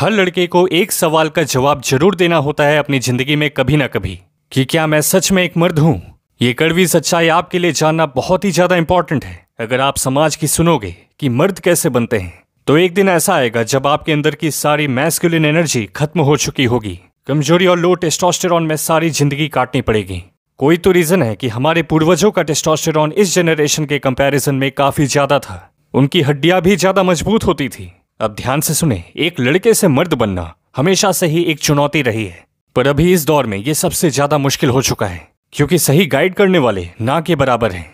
हर लड़के को एक सवाल का जवाब जरूर देना होता है अपनी जिंदगी में कभी ना कभी कि क्या मैं सच में एक मर्द हूँ ये कड़वी सच्चाई आपके लिए जानना बहुत ही ज्यादा इंपॉर्टेंट है अगर आप समाज की सुनोगे कि मर्द कैसे बनते हैं तो एक दिन ऐसा आएगा जब आपके अंदर की सारी मैस्कुलिन एनर्जी खत्म हो चुकी होगी कमजोरी और लो टेस्टोस्टेरॉन में सारी जिंदगी काटनी पड़ेगी कोई तो रीजन है कि हमारे पूर्वजों का टेस्टोस्टेरॉन इस जनरेशन के कंपैरिजन में काफी ज्यादा था उनकी हड्डियां भी ज्यादा मजबूत होती थी अब ध्यान से सुने एक लड़के से मर्द बनना हमेशा से ही एक चुनौती रही है पर अभी इस दौर में यह सबसे ज्यादा मुश्किल हो चुका है क्योंकि सही गाइड करने वाले ना के बराबर हैं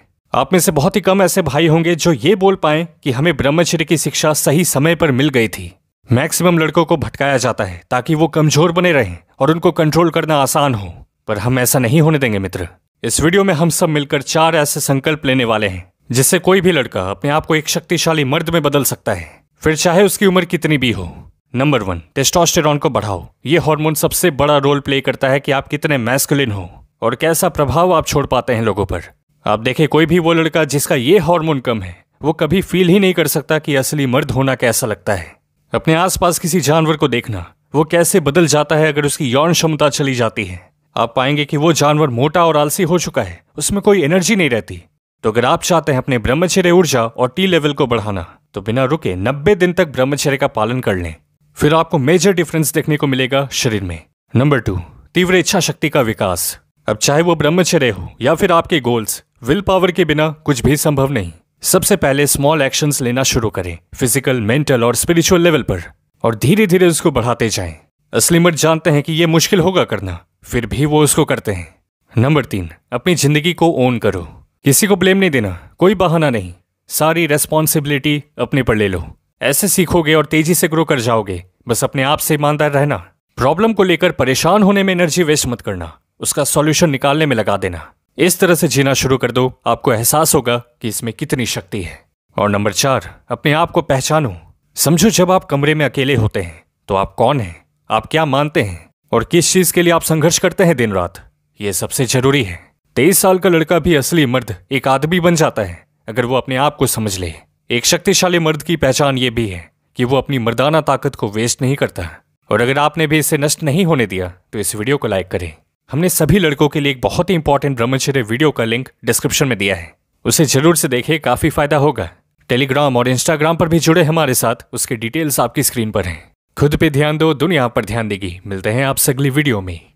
आप में से बहुत ही कम ऐसे भाई होंगे जो ये बोल पाए कि हमें ब्रह्मचर्य की शिक्षा सही समय पर मिल गई थी मैक्सिमम लड़कों को भटकाया जाता है ताकि वो कमजोर बने रहें और उनको कंट्रोल करना आसान हो पर हम ऐसा नहीं होने देंगे मित्र इस वीडियो में हम सब मिलकर चार ऐसे संकल्प लेने वाले हैं जिससे कोई भी लड़का अपने आप को एक शक्तिशाली मर्द में बदल सकता है फिर चाहे उसकी उम्र कितनी भी हो नंबर वन टेस्टोस्टेरॉन को बढ़ाओ ये हार्मोन सबसे बड़ा रोल प्ले करता है कि आप कितने मैस्कुलिन हो और कैसा प्रभाव आप छोड़ पाते हैं लोगों पर आप देखें कोई भी वो लड़का जिसका ये हार्मोन कम है वो कभी फील ही नहीं कर सकता कि असली मर्द होना कैसा लगता है अपने आसपास किसी जानवर को देखना वो कैसे बदल जाता है अगर उसकी यौन क्षमता चली जाती है आप पाएंगे कि वो जानवर मोटा और आलसी हो चुका है उसमें कोई एनर्जी नहीं रहती तो अगर आप चाहते हैं अपने ब्रह्मचर्य ऊर्जा और टी लेवल को बढ़ाना तो बिना रुके नब्बे दिन तक ब्रह्मचर्य का पालन कर लें फिर आपको मेजर डिफरेंस देखने को मिलेगा शरीर में नंबर टू तीव्र इच्छा शक्ति का विकास अब चाहे वो ब्रह्मचर्य हो या फिर आपके गोल्स विल पावर के बिना कुछ भी संभव नहीं सबसे पहले स्मॉल एक्शन लेना शुरू करें फिजिकल मेंटल और स्पिरिचुअल लेवल पर और धीरे धीरे उसको बढ़ाते जाए असली मर्द जानते हैं कि यह मुश्किल होगा करना फिर भी वो उसको करते हैं नंबर तीन अपनी जिंदगी को ओन करो किसी को ब्लेम नहीं देना कोई बहाना नहीं सारी रेस्पॉन्सिबिलिटी अपने पर ले लो ऐसे सीखोगे और तेजी से ग्रो कर जाओगे बस अपने आप से ईमानदार रहना प्रॉब्लम को लेकर परेशान होने में एनर्जी वेस्ट मत करना उसका सॉल्यूशन निकालने में लगा देना इस तरह से जीना शुरू कर दो आपको एहसास होगा कि इसमें कितनी शक्ति है और नंबर चार अपने आप को पहचानो समझो जब आप कमरे में अकेले होते हैं तो आप कौन हैं आप क्या मानते हैं और किस चीज के लिए आप संघर्ष करते हैं दिन रात ये सबसे जरूरी है तेईस साल का लड़का भी असली मर्द एक आदमी बन जाता है अगर वो अपने आप को समझ ले एक शक्तिशाली मर्द की पहचान ये भी है कि वो अपनी मर्दाना ताकत को वेस्ट नहीं करता और अगर आपने भी इसे नष्ट नहीं होने दिया तो इस वीडियो को लाइक करें हमने सभी लड़कों के लिए एक बहुत ही इंपॉर्टेंट ब्रह्मचर्य वीडियो का लिंक डिस्क्रिप्शन में दिया है उसे जरूर से देखे काफी फायदा होगा टेलीग्राम और इंस्टाग्राम पर भी जुड़े हमारे साथ उसके डिटेल्स आपकी स्क्रीन पर हैं खुद पे ध्यान दो दुनिया पर ध्यान देगी मिलते हैं आपसे अगली वीडियो में